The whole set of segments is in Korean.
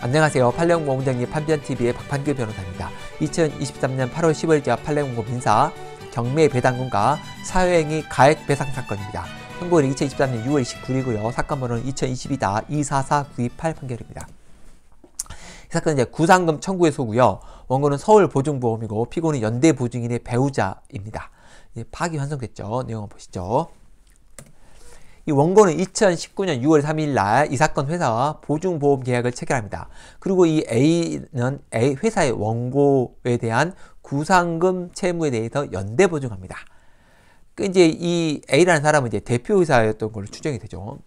안녕하세요. 팔레옹고문정 판변TV의 박판규 변호사입니다. 2023년 8월 10일 기 팔레옹고 민사 경매 배당금과 사회행위 가액 배상 사건입니다. 선고일 2023년 6월 29일이고요. 사건 번호는 2 0 2 2 244928 판결입니다. 이 사건은 이제 구상금 청구의 소고요. 원고는 서울 보증보험이고 피고는 연대 보증인의 배우자입니다. 파기 환송됐죠. 내용을 보시죠. 이 원고는 2019년 6월 3일 날 이 사건 회사와 보증보험 계약을 체결합니다. 그리고 이 A는 A 회사의 원고에 대한 구상금 채무에 대해서 연대 보증합니다. 그 이제 이 A라는 사람은 이제 대표이사였던 걸로 추정이 되죠.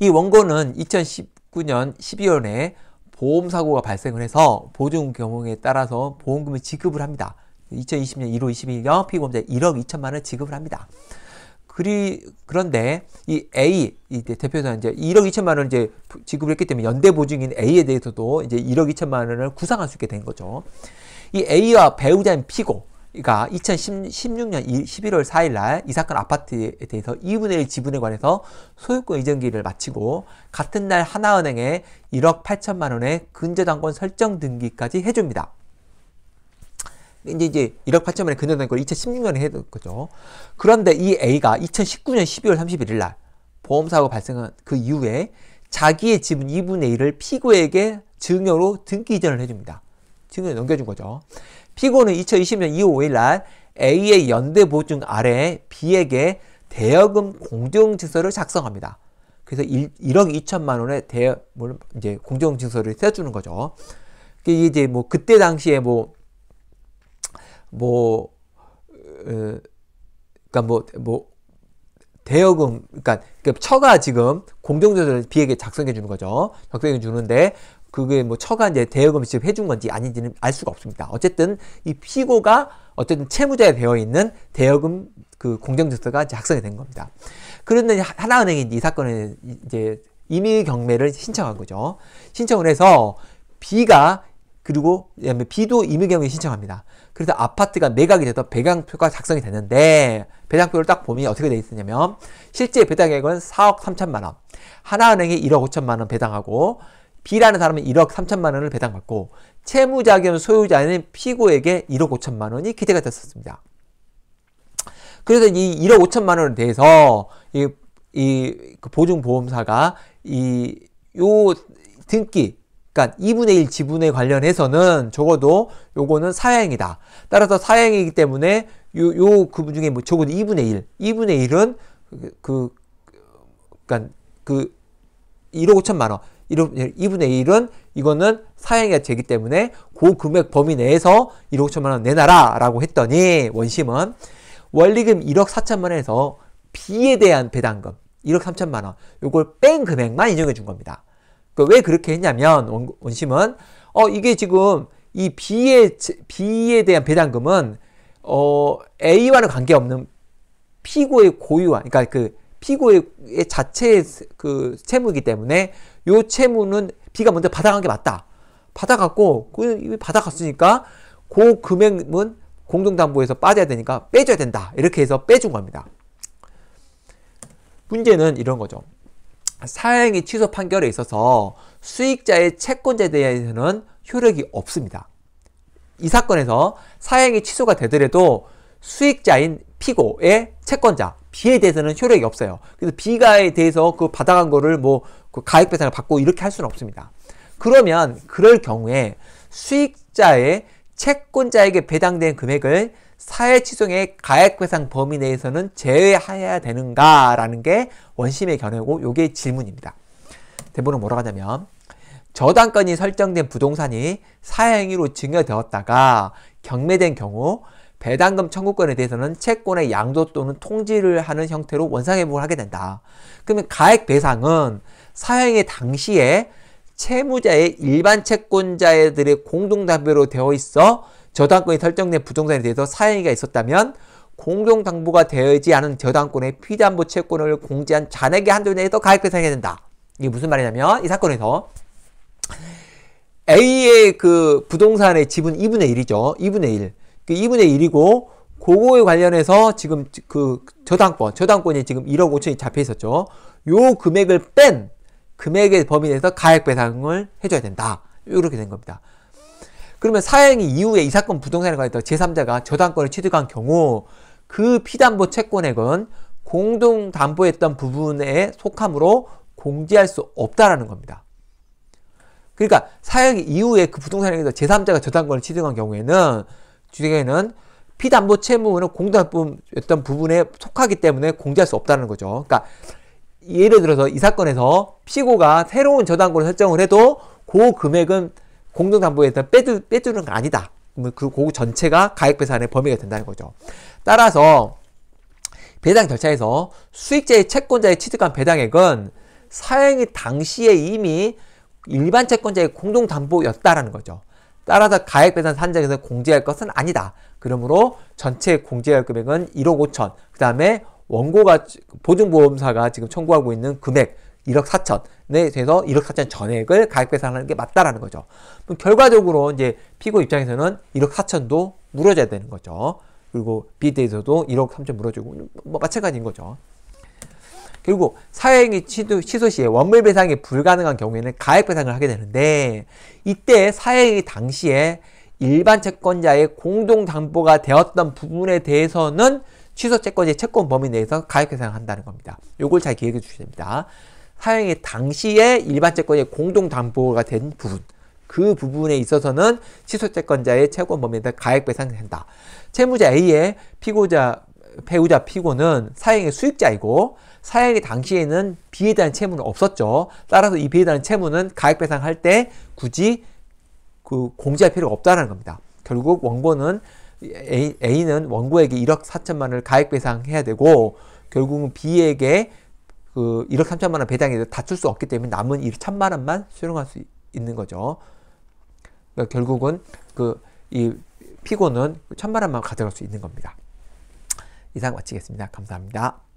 이 원고는 2019년 12월에 보험사고가 발생을 해서 보증 경우에 따라서 보험금을 지급을 합니다. 2020년 1월 21일 피보자 1억 2천만 원 지급을 합니다. 그리 그런데 이 A 이 대표자 이제 1억 2천만 원 이제 지급을 했기 때문에 연대 보증인 A에 대해서도 이제 1억 2천만 원을 구상할 수 있게 된 거죠. 이 A와 배우자인 피고 그러니까 2016년 11월 4일 날 이 사건 아파트에 대해서 2분의 1 지분에 관해서 소유권 이전기를 마치고 같은 날 하나은행에 1억 8천만 원의 근저당권 설정 등기까지 해줍니다. 이제 이제 1억 8천만에 근저당 걸 2016년에 했던 거죠. 그런데 이 A가 2019년 12월 31일 날 보험사고 발생한 그 이후에 자기의 지분 2분의 1을 피고에게 증여로 등기 이전을 해줍니다. 증여 넘겨준 거죠. 피고는 2020년 2월 5일 날 A의 연대 보증 아래 B에게 대여금 공정증서를 작성합니다. 그래서 1, 억 2천만 원의 대, 뭐, 이제 공정증서를 세주는 거죠. 이게 이제 뭐 그때 당시에 뭐 뭐그니까 뭐, 뭐 대여금 그러니까 그 처가 지금 공정조를 비에게 작성해 주는 거죠. 작성해 주는데 그게 뭐 처가 이제 대여금 지금 해준 건지 아닌지는 알 수가 없습니다. 어쨌든 이 피고가 어쨌든 채무자에 되어 있는 대여금 그 공정조서가 작성이 된 겁니다. 그런데 하나은행이 이 사건에 이제 임의 경매를 신청한 거죠. 신청을 해서 B가 그리고 B도 임의경영 신청합니다. 그래서 아파트가 매각이 돼서 배당표가 작성이 됐는데 배당표를 딱 보면 어떻게 돼 있으냐면 실제 배당액은 4억 3천만 원 하나은행이 1억 5천만 원 배당하고 B라는 사람은 1억 3천만 원을 배당받고 채무자견 소유자인 피고에게 1억 5천만 원이 기대가 됐었습니다. 그래서 이 1억 5천만 원에 대해서 이, 이 그 보증보험사가 이 요 등기 그러니까 2분의 1 지분에 관련해서는 적어도 요거는 사행이다. 따라서 사행이기 때문에 요, 요, 그 중에 뭐 적어도 2분의 1. 2분의 1은 그, 그러니까 그, 그 1억 5천만 원. 1 2분의 1은 이거는 사행이 되기 때문에 그 금액 범위 내에서 1억 5천만 원 내놔라 라고 했더니 원심은 원리금 1억 4천만 원에서 B에 대한 배당금 1억 3천만 원 요걸 뺀 금액만 인정해 준 겁니다. 그왜 그렇게 했냐면 원, 심은 어 이게 지금 이 B의 B에 대한 배당금은 어 A와는 관계없는 피고의 고유한 그러니까 그 피고의 자체의 그 채무이기 때문에 요 채무는 B가 먼저 받아간 게 맞다. 받아갔고 그 이미 받아갔으니까 그 금액은 공동담보에서 빠져야 되니까 빼줘야 된다. 이렇게 해서 빼준 겁니다. 문제는 이런 거죠. 사행이 취소 판결에 있어서 수익자의 채권자에 대해서는 효력이 없습니다. 이 사건에서 사행이 취소가 되더라도 수익자인 피고의 채권자 B에 대해서는 효력이 없어요. 그래서 B가에 대해서 그 받아간 거를 뭐 그 가액 배상을 받고 이렇게 할 수는 없습니다. 그러면 그럴 경우에 수익자의 채권자에게 배당된 금액을 사회치송의 가액배상 범위 내에서는 제외해야 되는가라는 게 원심의 견해고 요게 질문입니다. 대본은 뭐라고 하냐면 저당권이 설정된 부동산이 사행위로 증여되었다가 경매된 경우 배당금 청구권에 대해서는 채권의 양도 또는 통지를 하는 형태로 원상회복을 하게 된다. 그러면 가액배상은 사형의 당시에 채무자의 일반 채권자들의 공동담배로 되어 있어 저당권이 설정된 부동산에 대해서 사행위가 있었다면 공동당부가 되지 않은 저당권의 피담보 채권을 공제한 잔액의 한도 내에서 가액배상해야 된다. 이게 무슨 말이냐면 이 사건에서 A의 그 부동산의 지분 2분의 1이죠. 2분의 1. 그 2분의 1이고 그거에 관련해서 지금 그 저당권, 저당권이 지금 1억 5천이 잡혀 있었죠. 요 금액을 뺀 금액의 범위 내에서 가액 배상을 해줘야 된다. 이렇게 된 겁니다. 그러면 사형이 이후에 이 사건 부동산에 관했던 제3자가 저당권을 취득한 경우 그 피담보 채권액은 공동 담보했던 부분에 속함으로 공제할 수 없다라는 겁니다. 그러니까 사형 이후에 그 부동산에 관해서 제3자가 저당권을 취득한 경우에는 주택에는 피담보 채무는 공동했던 담보 부분에 속하기 때문에 공제할 수 없다는 거죠. 그러니까 예를 들어서 이 사건에서 피고가 새로운 저당권을 설정을 해도 그 금액은 공동담보에서 빼두 빼주는 거 아니다. 그러면 그고 전체가 가액배상의 범위가 된다는 거죠. 따라서 배당 절차에서 수익자의 채권자의 취득한 배당액은 사행이 당시에 이미 일반 채권자의 공동담보였다라는 거죠. 따라서 가액배상 산정에서 공제할 것은 아니다. 그러므로 전체 공제할 금액은 1억 5천. 그 다음에 원고가 보증보험사가 지금 청구하고 있는 금액 1억 4천에 대해서 1억 4천 전액을 가액배상하는 게 맞다라는 거죠. 그럼 결과적으로 이제 피고 입장에서는 1억 4천도 물어져야 되는 거죠. 그리고 B대에서도 1억 3천 물어주고 뭐 마찬가지인 거죠. 그리고 사회행위 취소, 취소 시에 원물 배상이 불가능한 경우에는 가액 배상을 하게 되는데 이때 사회행위 당시에 일반 채권자의 공동 담보가 되었던 부분에 대해서는 취소 채권의 채권 범위 내에서 가액 배상을 한다는 겁니다. 요걸 잘 기억해 주셔야 됩니다. 사영의당시에 일반채권의 공동담보가 된 부분 그 부분에 있어서는 취소채권자의 채권 범위에서 가액배상된다. 채무자 A의 피고자 배우자 피고는 사형의 수익자이고 사형의 당시에는 B에 대한 채무는 없었죠. 따라서 이 B에 대한 채무는 가액배상할 때 굳이 그 공지할 필요가 없다는 겁니다. 결국 원고는 A, A는 원고에게 1억 4천만을 원 가액배상해야 되고 결국은 B에게 그 1억 3천만 원 배당이 다줄 수 없기 때문에 남은 1억 1천만 원만 수령할 수 있는 거죠. 그러니까 결국은 그이 피고는 천만 원만 가져갈 수 있는 겁니다. 이상 마치겠습니다. 감사합니다.